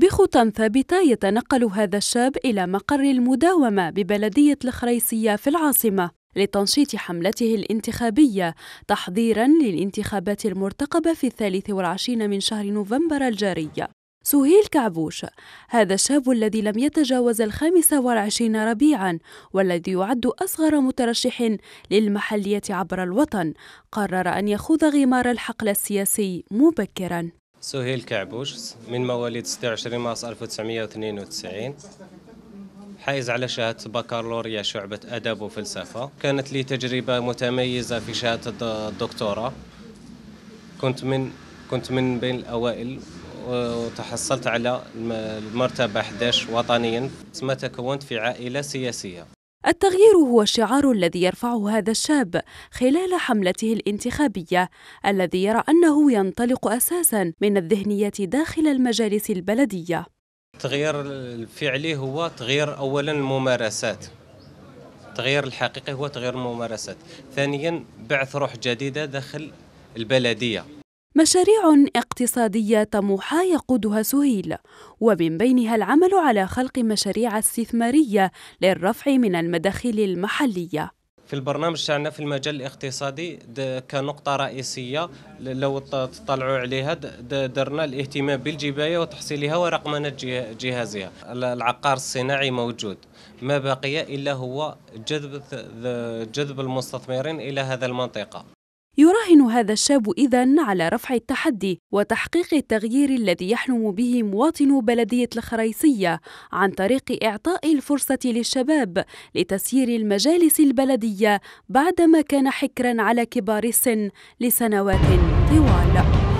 بخطى ثابتة يتنقل هذا الشاب إلى مقر المداومة ببلدية الخريصية في العاصمة لتنشيط حملته الانتخابية تحضيرا للانتخابات المرتقبة في الثالث والعشرين من شهر نوفمبر الجاري سهيل كعبوش هذا الشاب الذي لم يتجاوز الخامسة والعشرين ربيعا والذي يعد أصغر مترشح للمحلية عبر الوطن قرر أن يخوض غمار الحقل السياسي مبكرا سهيل كعبوش من مواليد 26 مارس 1992 حائز على شهادة بكالوريا شعبة أدب وفلسفة كانت لي تجربة متميزة في شهادة الدكتوراه كنت من كنت من بين الأوائل وتحصلت على المرتبة 11 وطنيا ثم تكونت في عائلة سياسية التغيير هو الشعار الذي يرفعه هذا الشاب خلال حملته الانتخابية الذي يرى أنه ينطلق أساسا من الذهنية داخل المجالس البلدية التغيير الفعلي هو تغيير أولا الممارسات التغيير الحقيقي هو تغيير الممارسات ثانيا بعث روح جديدة داخل البلدية مشاريع اقتصادية طموحة يقودها سهيل ومن بينها العمل على خلق مشاريع استثمارية للرفع من المداخل المحلية في البرنامج تاعنا في المجال الاقتصادي كنقطة رئيسية لو تطلعوا عليها درنا الاهتمام بالجباية وتحصيلها ورقمنة جهازها العقار الصناعي موجود ما بقي إلا هو جذب جذب المستثمرين إلى هذا المنطقة يراهن هذا الشاب إذا على رفع التحدي وتحقيق التغيير الذي يحلم به مواطن بلدية الخريصية عن طريق إعطاء الفرصة للشباب لتسيير المجالس البلدية بعدما كان حكرا على كبار السن لسنوات طوال